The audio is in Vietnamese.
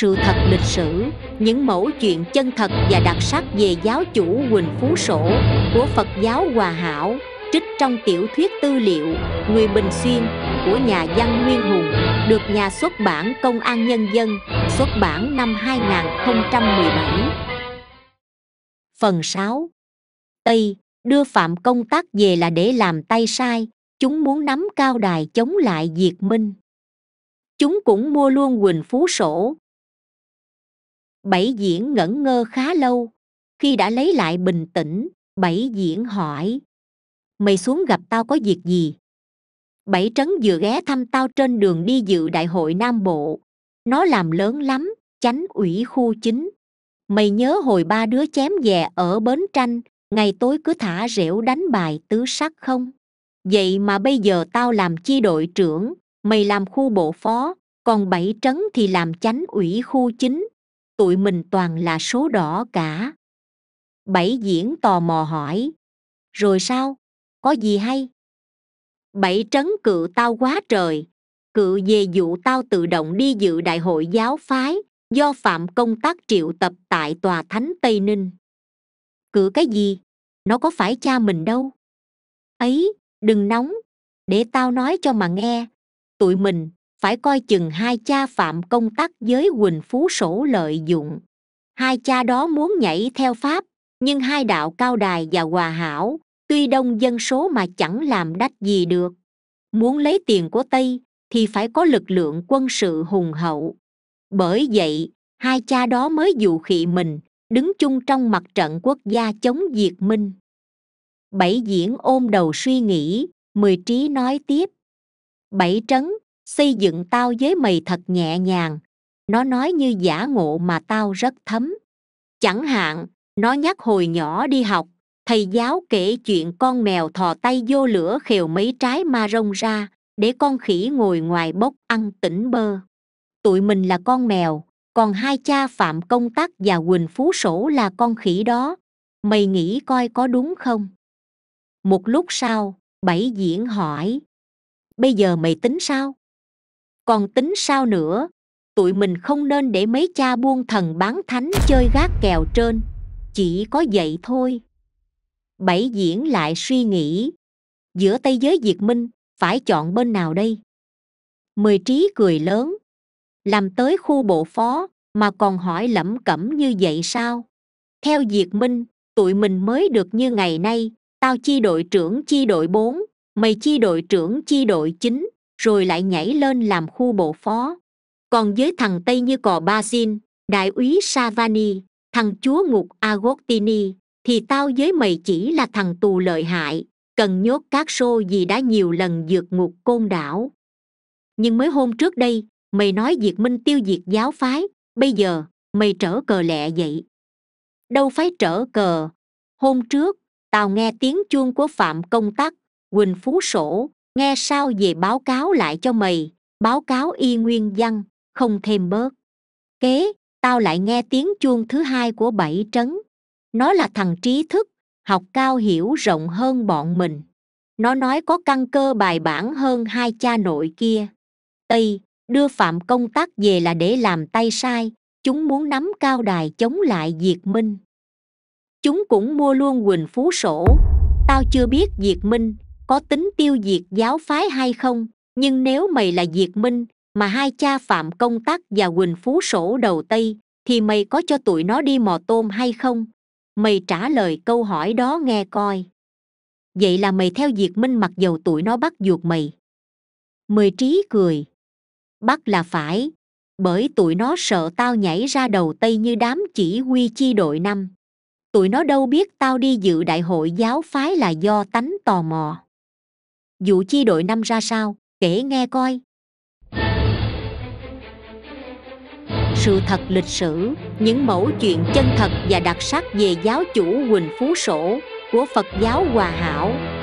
sự thật lịch sử những mẫu chuyện chân thật và đặc sắc về giáo chủ Quỳnh Phú Sổ của Phật giáo Hòa Hảo trích trong tiểu thuyết tư liệu Người Bình Xuyên của nhà văn Nguyên Hùng được nhà xuất bản Công an Nhân dân xuất bản năm 2017. Phần 6 Tây đưa phạm công tác về là để làm tay sai, chúng muốn nắm cao đài chống lại diệt minh. Chúng cũng mua luôn Quỳnh Phú Sổ, bảy diễn ngẩn ngơ khá lâu khi đã lấy lại bình tĩnh bảy diễn hỏi mày xuống gặp tao có việc gì bảy trấn vừa ghé thăm tao trên đường đi dự đại hội nam bộ nó làm lớn lắm chánh ủy khu chính mày nhớ hồi ba đứa chém về ở bến tranh ngày tối cứ thả rễu đánh bài tứ sắc không vậy mà bây giờ tao làm chi đội trưởng mày làm khu bộ phó còn bảy trấn thì làm chánh ủy khu chính tụi mình toàn là số đỏ cả bảy diễn tò mò hỏi rồi sao có gì hay bảy trấn cự tao quá trời cự về vụ tao tự động đi dự đại hội giáo phái do phạm công tác triệu tập tại tòa thánh tây ninh cự cái gì nó có phải cha mình đâu ấy đừng nóng để tao nói cho mà nghe tụi mình phải coi chừng hai cha phạm công tác với quỳnh phú sổ lợi dụng hai cha đó muốn nhảy theo pháp nhưng hai đạo cao đài và hòa hảo tuy đông dân số mà chẳng làm đách gì được muốn lấy tiền của tây thì phải có lực lượng quân sự hùng hậu bởi vậy hai cha đó mới dụ khị mình đứng chung trong mặt trận quốc gia chống diệt minh bảy diễn ôm đầu suy nghĩ mười trí nói tiếp bảy trấn xây dựng tao với mày thật nhẹ nhàng nó nói như giả ngộ mà tao rất thấm chẳng hạn nó nhắc hồi nhỏ đi học thầy giáo kể chuyện con mèo thò tay vô lửa khều mấy trái ma rông ra để con khỉ ngồi ngoài bốc ăn tỉnh bơ tụi mình là con mèo còn hai cha phạm công tác và quỳnh phú sổ là con khỉ đó mày nghĩ coi có đúng không một lúc sau bảy diễn hỏi bây giờ mày tính sao còn tính sao nữa tụi mình không nên để mấy cha buôn thần bán thánh chơi gác kèo trên chỉ có vậy thôi bảy diễn lại suy nghĩ giữa tây giới diệt minh phải chọn bên nào đây mười trí cười lớn làm tới khu bộ phó mà còn hỏi lẩm cẩm như vậy sao theo diệt minh tụi mình mới được như ngày nay tao chi đội trưởng chi đội bốn, mày chi đội trưởng chi đội chính rồi lại nhảy lên làm khu bộ phó còn với thằng tây như cò ba xin đại úy savani thằng chúa ngục agostini thì tao với mày chỉ là thằng tù lợi hại cần nhốt các xô vì đã nhiều lần vượt ngục côn đảo nhưng mới hôm trước đây mày nói diệt minh tiêu diệt giáo phái bây giờ mày trở cờ lẹ vậy đâu phải trở cờ hôm trước tao nghe tiếng chuông của phạm công tắc quỳnh phú sổ nghe sao về báo cáo lại cho mày báo cáo y nguyên văn không thêm bớt kế tao lại nghe tiếng chuông thứ hai của bảy trấn nó là thằng trí thức học cao hiểu rộng hơn bọn mình nó nói có căn cơ bài bản hơn hai cha nội kia tây đưa phạm công tác về là để làm tay sai chúng muốn nắm cao đài chống lại diệt minh chúng cũng mua luôn quỳnh phú sổ tao chưa biết diệt minh có tính tiêu diệt giáo phái hay không nhưng nếu mày là diệt minh mà hai cha phạm công tác và quỳnh phú sổ đầu tây thì mày có cho tụi nó đi mò tôm hay không mày trả lời câu hỏi đó nghe coi vậy là mày theo diệt minh mặc dầu tụi nó bắt ruột mày mười trí cười bắt là phải bởi tụi nó sợ tao nhảy ra đầu tây như đám chỉ huy chi đội năm tụi nó đâu biết tao đi dự đại hội giáo phái là do tánh tò mò dụ chi đội năm ra sao, kể nghe coi. Sự thật lịch sử, những mẫu chuyện chân thật và đặc sắc về giáo chủ Quỳnh Phú Sổ của Phật giáo Hòa Hảo